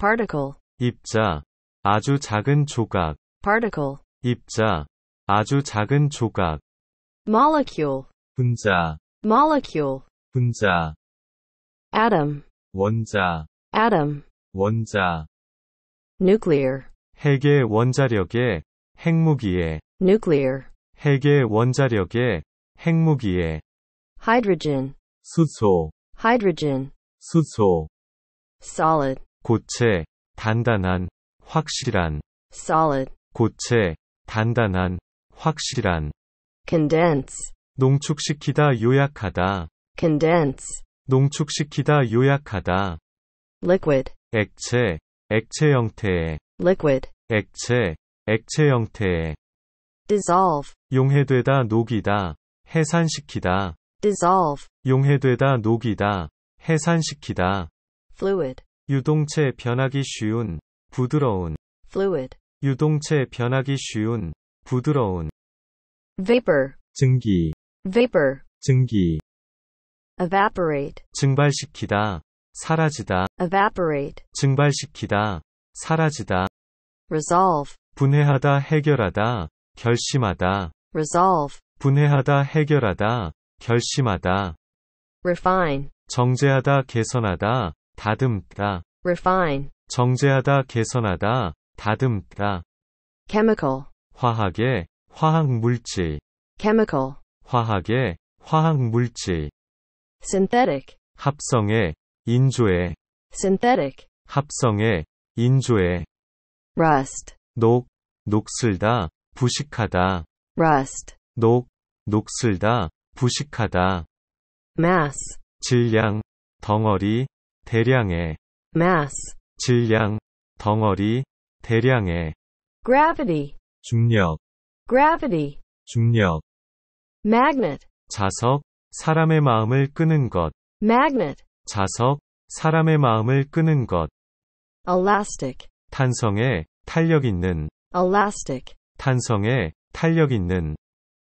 particle 입자 아주 작은 조각 particle 입자 아주 작은 조각 molecule 분자 molecule 분자 atom 원자 atom 원자 nuclear 핵의 원자력의 핵무기의 nuclear 핵의 원자력의 핵무기의 hydrogen 수소 hydrogen 수소 solid 고체, 단단한, 확실한. solid. 고체, 단단한, 확실한. condense. 농축시키다 요약하다. condense. 농축시키다 요약하다. liquid. 액체, 액체 형태의. liquid. 액체, 액체 형태의. dissolve. 용해되다 녹이다. 해산시키다. dissolve. 용해되다 녹이다. 해산시키다. fluid. 유동체 변하기 쉬운, 부드러운. fluid. 유동체 변하기 쉬운, 부드러운. vapor. 증기. vapor. 증기. evaporate. 증발시키다, 사라지다. evaporate. 증발시키다, 사라지다. resolve. 분해하다, 해결하다, 결심하다. resolve. 분해하다, 해결하다, 결심하다. refine. 정제하다, 개선하다, 다듬다 refine 정제하다 개선하다 다듬다 chemical 화학의 화학 물질 chemical 화학의 화학 물질 synthetic 합성의 인조의 synthetic 합성의 인조의 rust 녹 녹슬다 부식하다 rust 녹 녹슬다 부식하다 mass 질량 덩어리 대량의 mass 질량 덩어리 대량의 gravity 중력 gravity 중력 magnet 자석 사람의 마음을 끄는 것 magnet 자석 사람의 마음을 끄는 것 elastic 탄성에 탄력 있는 elastic 탄성에 탄력 있는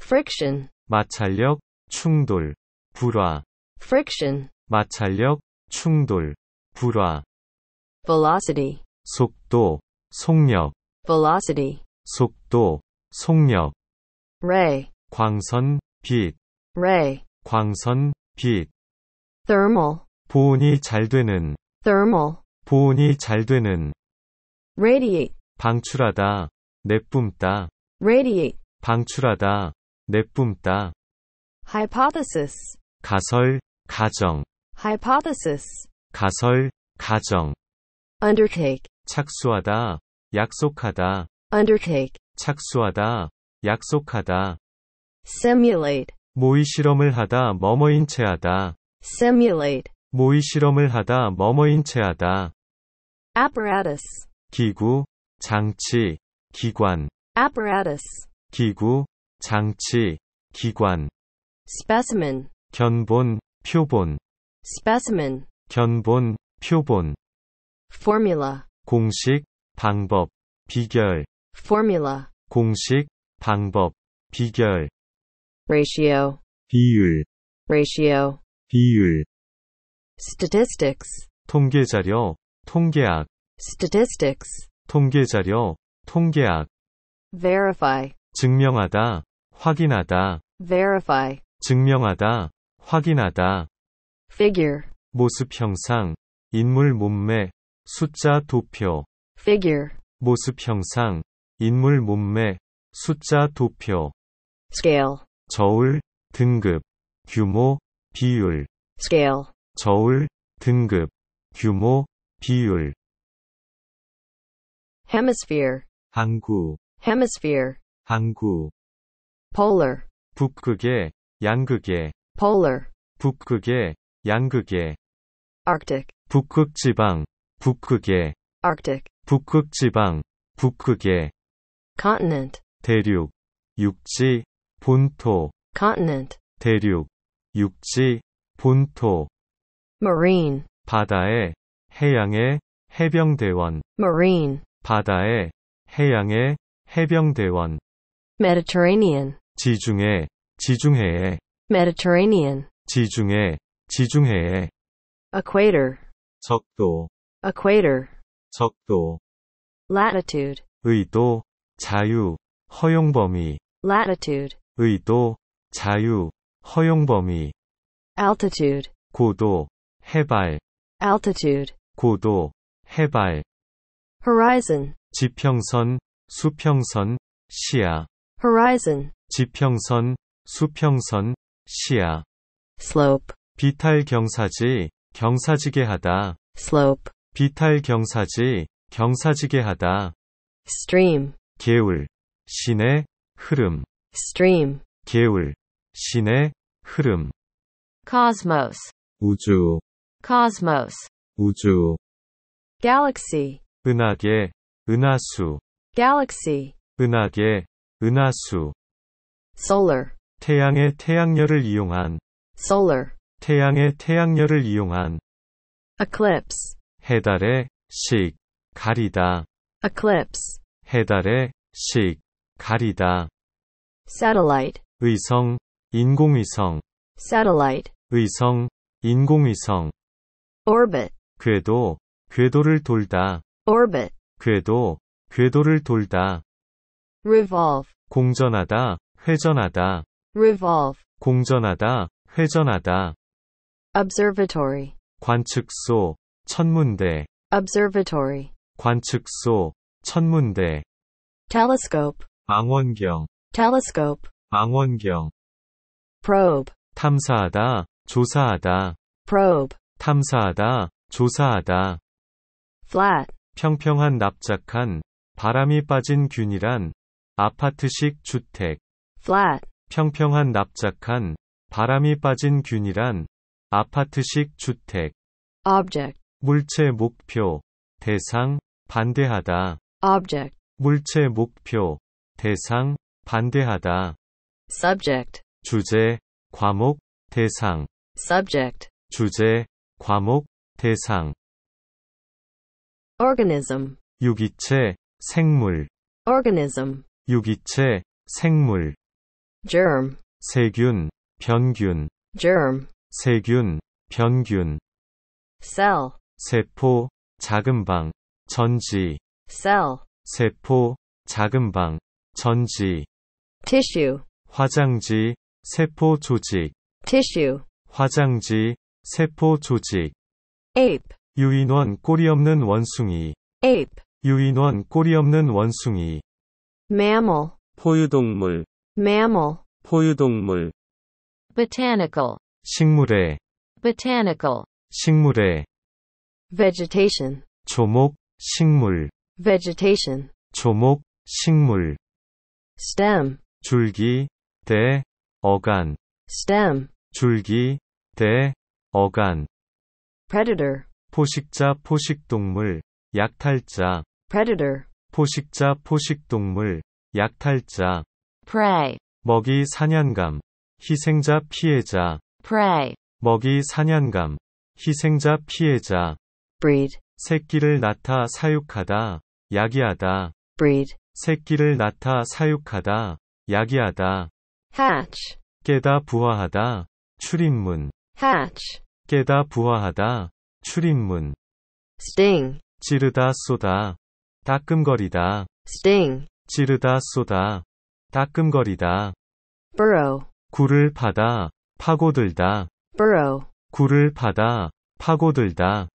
friction 마찰력 충돌 불화 friction 마찰력 충돌, 불화 velocity 속도, 속력 velocity 속도, 속력 ray 광선, 빛 ray 광선, 빛 thermal 보온이 잘 되는 thermal 보온이 잘 되는 radiate 방출하다, 내뿜다 radiate 방출하다, 내뿜다 hypothesis 가설, 가정 hypothesis, 가설, 가정, undertake, 착수하다, 약속하다, undertake, 착수하다, 약속하다, simulate, 모의 실험을 하다, 머머인 체하다, simulate, 모의 실험을 하다, 머머인 체하다, apparatus, 기구, 장치, 기관, apparatus, 기구, 장치, 기관, specimen, 견본, 표본, specimen 견본, 표본 formula 공식, 방법, 비결 formula 공식, 방법, 비결 ratio 비율 ratio 비율 statistics 통계자료, 통계학 statistics 통계자료, 통계학 verify 증명하다, 확인하다 verify 증명하다, 확인하다 figure 모습 형상 인물 몸매 숫자 도표 figure 모습 형상 인물 몸매 숫자 도표 scale 저울 등급 규모 비율 scale 저울 등급 규모 비율 hemisphere 항구 hemisphere 항구 polar 북극의 양극의 polar 북극의 양극의 Arctic 북극 지방 북극의 Arctic 북극 지방 북극의 continent 대륙 육지 본토 continent 대륙 육지 본토 marine 바다의 해양의 해병대원 marine 바다의 해양의 해병대원 Mediterranean 지중해 지중해의 Mediterranean 지중해 지중해의 equator 적도 equator 적도 latitude 의도 자유 허용 범위 latitude 의도 자유 허용 범위 altitude 고도 해발 altitude 고도 해발 horizon 지평선 수평선 시야 horizon 지평선 수평선 시야 slope 비탈경사지, 경사지게 하다. slope. 비탈경사지, 경사지게 하다. stream. 개울, 시내, 흐름. stream. 개울, 시내, 흐름. cosmos. 우주. cosmos. 우주. galaxy. 은하계, 은하수. galaxy. 은하계, 은하수. solar. 태양의 태양열을 이용한 solar. 태양의 태양열을 이용한 eclipse 해달의 식 가리다 eclipse 해달의 식 가리다 satellite 의성 인공위성 satellite 의성 인공위성 orbit 궤도 궤도를 돌다 orbit 궤도 궤도를 돌다 revolve 공전하다 회전하다 revolve 공전하다 회전하다 observatory 관측소 천문대 observatory 관측소 천문대 telescope 망원경 telescope 망원경 probe 탐사하다 조사하다 probe 탐사하다 조사하다 flat 평평한 납작한 바람이 빠진 균이란 아파트식 주택 flat 평평한 납작한 바람이 빠진 균이란 아파트식 주택 object 물체 목표 대상 반대하다 object 물체 목표 대상 반대하다 subject 주제 과목 대상 subject 주제 과목 대상 organism 유기체 생물 organism 유기체 생물 germ 세균 변균 germ 세균, 변균. cell. 세포, 작은 방, 전지. cell. 세포, 작은 방, 전지. tissue. 화장지, 세포 조직. tissue. 화장지, 세포 조직. ape. 유인원 꼬리 없는 원숭이. ape. 유인원 꼬리 없는 원숭이. mammal. 포유동물. mammal. 포유동물. botanical. 식물의 botanical 식물의 vegetation 조목 식물 vegetation 조목 식물 stem 줄기 대 어간 stem 줄기 대 어간 predator 포식자 포식동물 약탈자 predator 포식자 포식동물 약탈자 prey 먹이 사냥감 희생자 피해자 prey. 먹이 사냥감. 희생자 피해자. breed. 새끼를 낳다 사육하다. 야기하다. breed. 새끼를 낳다 사육하다. 야기하다. hatch. 깨다 부화하다. 출입문. hatch. 깨다 부화하다. 출입문. sting. 찌르다 쏘다. 따끔거리다. sting. 찌르다 쏘다. 따끔거리다. burrow. 굴을 파다. 파고들다 burrow 굴을 파다 파고들다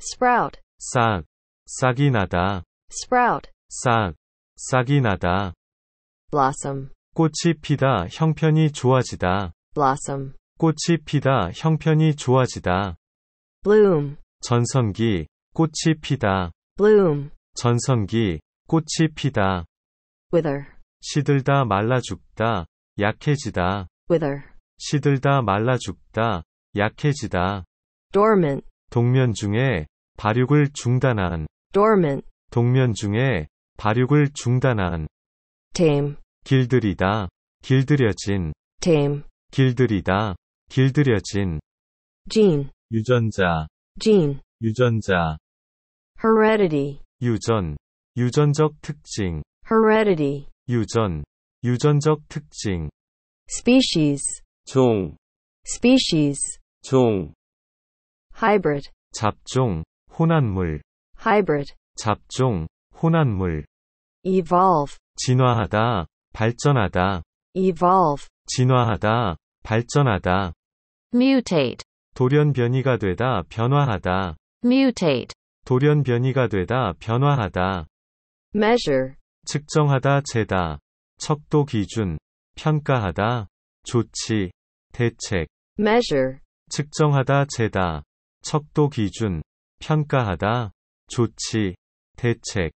sprout 싹 싹이 나다 sprout 싹 싹이 나다 blossom 꽃이 피다 형편이 좋아지다 blossom 꽃이 피다 형편이 좋아지다 bloom 전성기 꽃이 피다 bloom 전성기 꽃이 피다 wither 시들다 말라 죽다 약해지다 wither 시들다 말라 죽다, 약해지다. dormant. 동면 중에 발육을 중단한. dormant. 동면 중에 발육을 중단한. tame. 길들이다, 길들여진. tame. 길들이다, 길들여진. gene. 유전자. gene. 유전자. heredity. 유전. 유전적 특징. heredity. 유전. 유전적 특징. species. 종 species 종 hybrid 잡종 혼합물 hybrid 잡종 혼합물 evolve 진화하다 발전하다 evolve 진화하다 발전하다 mutate 돌연 변이가 되다 변화하다 mutate 돌연 변이가 되다 변화하다 measure 측정하다 재다 척도 기준 평가하다 조치 대책 measure 측정하다 재다 척도 기준 평가하다 조치 대책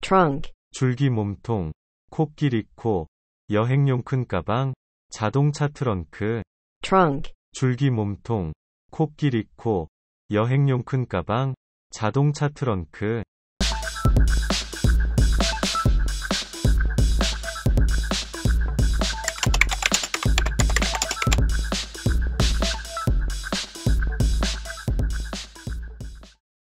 trunk 줄기 몸통 코끼리 코 여행용 큰 가방 자동차 트렁크 trunk 줄기 몸통 코끼리 코 여행용 큰 가방 자동차 트렁크